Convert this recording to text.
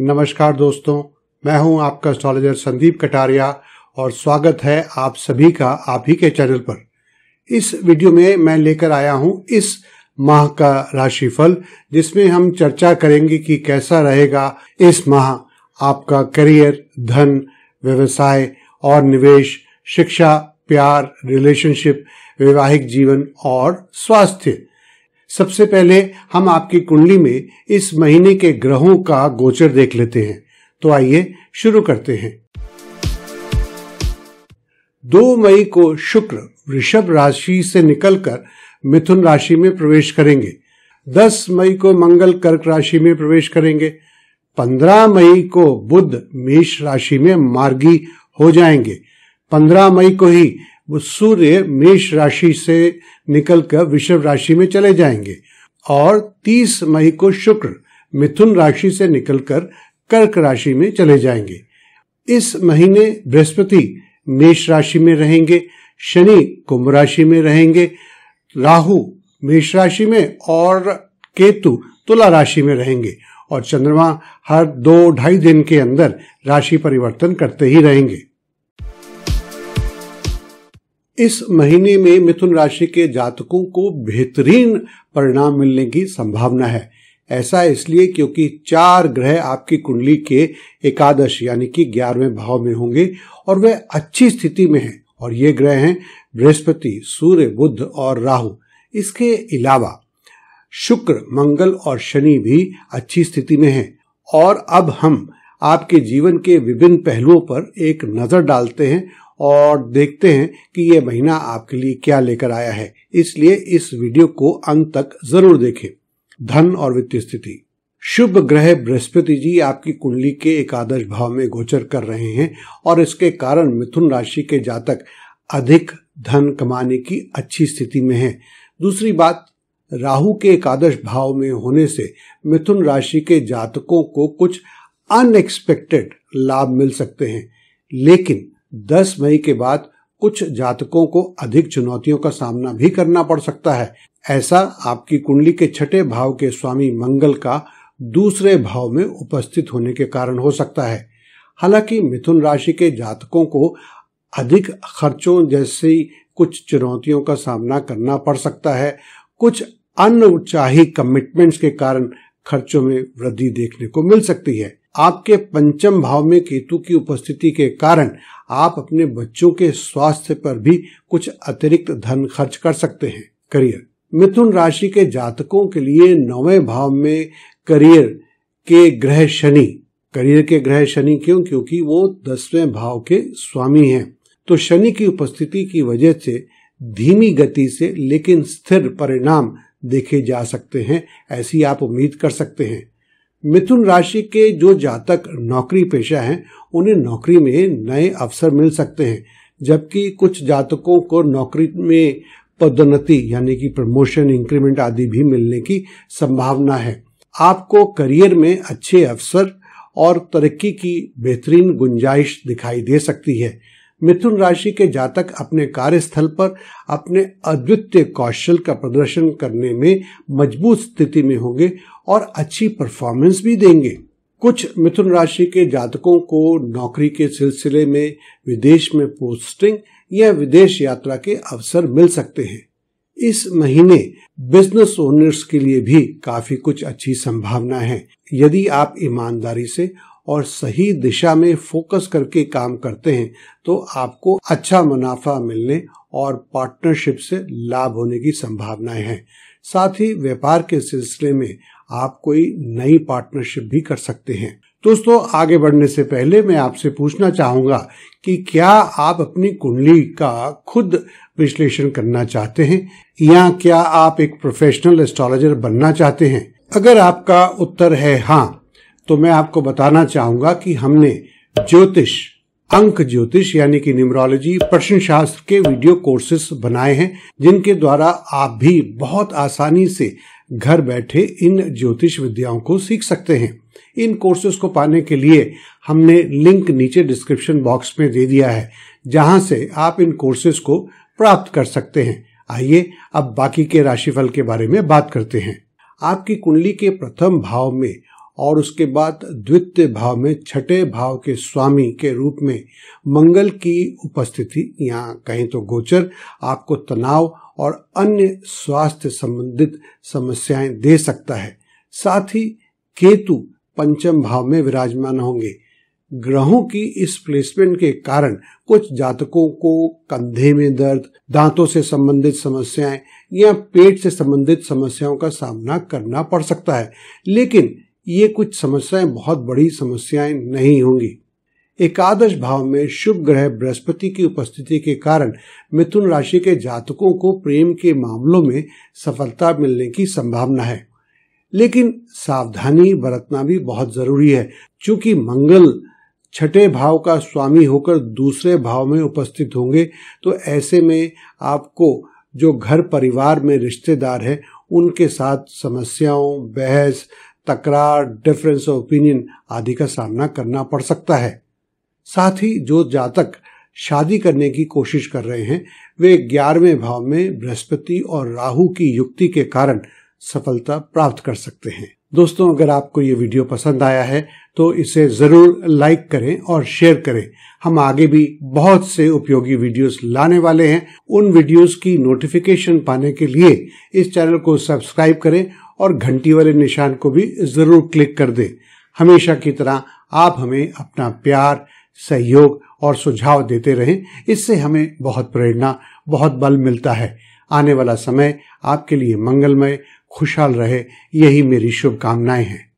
नमस्कार दोस्तों मैं हूं आपका एस्ट्रोलॉजर संदीप कटारिया और स्वागत है आप सभी का आप ही के चैनल पर इस वीडियो में मैं लेकर आया हूं इस माह का राशिफल जिसमें हम चर्चा करेंगे कि कैसा रहेगा इस माह आपका करियर धन व्यवसाय और निवेश शिक्षा प्यार रिलेशनशिप वैवाहिक जीवन और स्वास्थ्य सबसे पहले हम आपकी कुंडली में इस महीने के ग्रहों का गोचर देख लेते हैं तो आइए शुरू करते हैं दो मई को शुक्र वृषभ राशि से निकलकर मिथुन राशि में प्रवेश करेंगे दस मई को मंगल कर्क राशि में प्रवेश करेंगे पंद्रह मई को बुद्ध मेष राशि में मार्गी हो जाएंगे पंद्रह मई को ही वो सूर्य मेष राशि से निकलकर वृषभ राशि में चले जाएंगे और 30 मई को शुक्र मिथुन राशि से निकलकर कर्क राशि में चले जाएंगे इस महीने बृहस्पति मेष राशि में रहेंगे शनि कुंभ राशि में रहेंगे राहु मेष राशि में और केतु तुला राशि में रहेंगे और चंद्रमा हर दो ढाई दिन के अंदर राशि परिवर्तन करते ही रहेंगे इस महीने में मिथुन राशि के जातकों को बेहतरीन परिणाम मिलने की संभावना है ऐसा इसलिए क्योंकि चार ग्रह आपकी कुंडली के एकादश यानी कि ग्यारहवें भाव में होंगे और वे अच्छी स्थिति में हैं और ये ग्रह हैं बृहस्पति सूर्य बुद्ध और राहु इसके अलावा शुक्र मंगल और शनि भी अच्छी स्थिति में हैं और अब हम आपके जीवन के विभिन्न पहलुओं पर एक नजर डालते हैं और देखते हैं कि ये महीना आपके लिए क्या लेकर आया है इसलिए इस वीडियो को अंत तक जरूर देखें धन और वित्तीय स्थिति शुभ ग्रह बृहस्पति जी आपकी कुंडली के एकादश भाव में गोचर कर रहे हैं और इसके कारण मिथुन राशि के जातक अधिक धन कमाने की अच्छी स्थिति में है दूसरी बात राहु के एकादश भाव में होने से मिथुन राशि के जातकों को कुछ अनएक्सपेक्टेड लाभ मिल सकते हैं लेकिन दस मई के बाद कुछ जातकों को अधिक चुनौतियों का सामना भी करना पड़ सकता है ऐसा आपकी कुंडली के छठे भाव के स्वामी मंगल का दूसरे भाव में उपस्थित होने के कारण हो सकता है हालांकि मिथुन राशि के जातकों को अधिक खर्चों जैसी कुछ चुनौतियों का सामना करना पड़ सकता है कुछ अन्य कमिटमेंट्स के कारण खर्चों में वृद्धि देखने को मिल सकती है आपके पंचम भाव में केतु की उपस्थिति के कारण आप अपने बच्चों के स्वास्थ्य पर भी कुछ अतिरिक्त धन खर्च कर सकते हैं करियर मिथुन राशि के जातकों के लिए नौवे भाव में करियर के ग्रह शनि करियर के ग्रह शनि क्यों क्योंकि वो दसवें भाव के स्वामी हैं तो शनि की उपस्थिति की वजह से धीमी गति से लेकिन स्थिर परिणाम देखे जा सकते हैं ऐसी आप उम्मीद कर सकते हैं मिथुन राशि के जो जातक नौकरी पेशा हैं उन्हें नौकरी में नए अवसर मिल सकते हैं जबकि कुछ जातकों को नौकरी में पदोन्नति यानी कि प्रमोशन इंक्रीमेंट आदि भी मिलने की संभावना है आपको करियर में अच्छे अवसर और तरक्की की बेहतरीन गुंजाइश दिखाई दे सकती है मिथुन राशि के जातक अपने कार्यस्थल पर अपने अद्वितीय कौशल का प्रदर्शन करने में मजबूत स्थिति में होंगे और अच्छी परफॉर्मेंस भी देंगे कुछ मिथुन राशि के जातकों को नौकरी के सिलसिले में विदेश में पोस्टिंग या विदेश यात्रा के अवसर मिल सकते हैं इस महीने बिजनेस ओनर्स के लिए भी काफी कुछ अच्छी संभावना है यदि आप ईमानदारी से और सही दिशा में फोकस करके काम करते हैं तो आपको अच्छा मुनाफा मिलने और पार्टनरशिप से लाभ होने की संभावनाएं हैं साथ ही व्यापार के सिलसिले में आप कोई नई पार्टनरशिप भी कर सकते हैं दोस्तों आगे बढ़ने से पहले मैं आपसे पूछना चाहूंगा कि क्या आप अपनी कुंडली का खुद विश्लेषण करना चाहते हैं या क्या आप एक प्रोफेशनल एस्ट्रोलॉजर बनना चाहते हैं अगर आपका उत्तर है हाँ तो मैं आपको बताना चाहूंगा कि हमने ज्योतिष अंक ज्योतिष यानी कि न्यूमरोलॉजी प्रश्न शास्त्र के वीडियो कोर्सेस बनाए हैं जिनके द्वारा आप भी बहुत आसानी से घर बैठे इन ज्योतिष विद्याओं को सीख सकते हैं इन कोर्सेस को पाने के लिए हमने लिंक नीचे डिस्क्रिप्शन बॉक्स में दे दिया है जहां से आप इन कोर्सेस को प्राप्त कर सकते हैं आइए अब बाकी के राशिफल के बारे में बात करते हैं आपकी कुंडली के प्रथम भाव में और उसके बाद द्वितीय भाव में छठे भाव के स्वामी के रूप में मंगल की उपस्थिति यहाँ कहें तो गोचर आपको तनाव और अन्य स्वास्थ्य संबंधित समस्याएं दे सकता है साथ ही केतु पंचम भाव में विराजमान होंगे ग्रहों की इस प्लेसमेंट के कारण कुछ जातकों को कंधे में दर्द दांतों से संबंधित समस्याएं या पेट से संबंधित समस्याओं का सामना करना पड़ सकता है लेकिन ये कुछ समस्याएं बहुत बड़ी समस्याएं नहीं होंगी एकादश भाव में शुभ ग्रह बृहस्पति की उपस्थिति के कारण मिथुन राशि के जातकों को प्रेम के मामलों में सफलता मिलने की संभावना है लेकिन सावधानी बरतना भी बहुत जरूरी है क्योंकि मंगल छठे भाव का स्वामी होकर दूसरे भाव में उपस्थित होंगे तो ऐसे में आपको जो घर परिवार में रिश्तेदार है उनके साथ समस्याओं बहस तकरार डिफरेंस ऑफ ओपिनियन आदि का सामना करना पड़ सकता है साथ ही जो जातक शादी करने की कोशिश कर रहे हैं वे ग्यारहवें भाव में बृहस्पति और राहु की युक्ति के कारण सफलता प्राप्त कर सकते हैं दोस्तों अगर आपको ये वीडियो पसंद आया है तो इसे ज़रूर लाइक करें और शेयर करें हम आगे भी बहुत से उपयोगी वीडियोस लाने वाले हैं उन वीडियोस की नोटिफिकेशन पाने के लिए इस चैनल को सब्सक्राइब करें और घंटी वाले निशान को भी ज़रूर क्लिक कर दें हमेशा की तरह आप हमें अपना प्यार सहयोग और सुझाव देते रहें इससे हमें बहुत प्रेरणा बहुत बल मिलता है आने वाला समय आपके लिए मंगलमय खुशहाल रहे यही मेरी शुभकामनाएं हैं